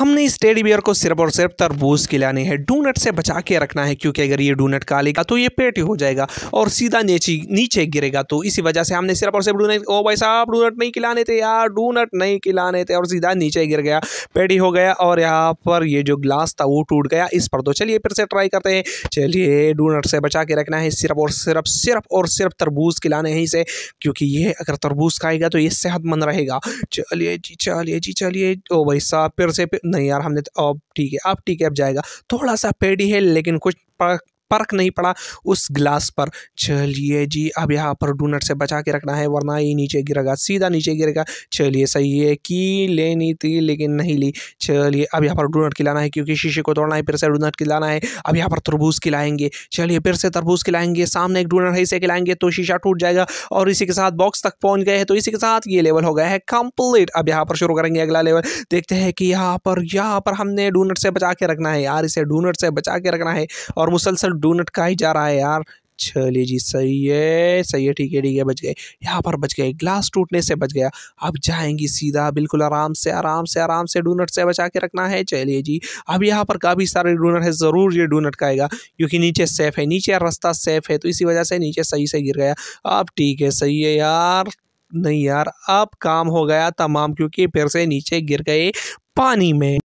हमने इस teddy bear को सिर्फ और सिर्फ तरबूज खिलाने हैं डूनट से बचा के रखना है क्योंकि अगर ये डूनट का लेगा तो ये पेट हो जाएगा और सीधा नीचे नीचे गिरेगा तो इसी वजह से हमने सिर्फ और सिर्फ डूनट ओ भाई साहब डूनट नहीं खिलाने थे यार डूनट नहीं खिलाने थे और सीधा नीचे गिर गया पेटी हो गया और यहाँ पर ये जो ग्लास था वो टूट गया इस पर तो चलिए फिर से ट्राई करते हैं चलिए डूनट से बचा के रखना है सिर्फ और सिर्फ सिर्फ और सिर्फ तरबूज खिलाने हैं इसे क्योंकि ये अगर तरबूज खाएगा तो ये सेहतमंद रहेगा चलिए जी चलिए जी चलिए ओ भाई साहब फिर से नहीं यार हमने तो अब ठीक है अब है अब जाएगा थोड़ा सा पेडी है लेकिन कुछ फ़र्क नहीं पड़ा उस गिलास पर चलिए जी अब यहाँ पर डोनट से बचा के रखना है वरना ये नीचे गिरेगा सीधा नीचे गिरेगा चलिए सही है कि लेनी थी लेकिन नहीं ली चलिए अब यहाँ पर डोनट खिलाना है क्योंकि शीशे को तोड़ना है फिर से डोनट खिलाना है अब यहाँ पर तरबूज खिलाएंगे चलिए फिर से तरबूज खिलाएंगे सामने एक डोनट है इसे खिलाएंगे तो शीशा टूट जाएगा और इसी के साथ बॉक्स तक पहुँच गए हैं तो इसी के साथ ये लेवल हो गया है कंप्लीट अब यहाँ पर शुरू करेंगे अगला लेवल देखते हैं कि यहाँ पर यहाँ पर हमने डोनट से बचा के रखना है यार इसे डोनट से बचा के रखना है और मुसलसल डूनट का ही जा रहा है यार चलिए जी सही है सही है ठीक है ठीक है बच गए यहाँ पर बच गए ग्लास टूटने से बच गया अब जाएंगी सीधा बिल्कुल आराम से आराम से आराम से डूनट से बचा के रखना है चलिए जी अब यहाँ पर काफ़ी सारे डूनट है ज़रूर ये डूनट का आएगा क्योंकि नीचे सेफ़ है नीचे रास्ता सेफ़ है तो इसी वजह से नीचे सही से गिर गया अब ठीक है सही है यार नहीं यार अब काम हो गया तमाम क्योंकि फिर से नीचे गिर गए पानी में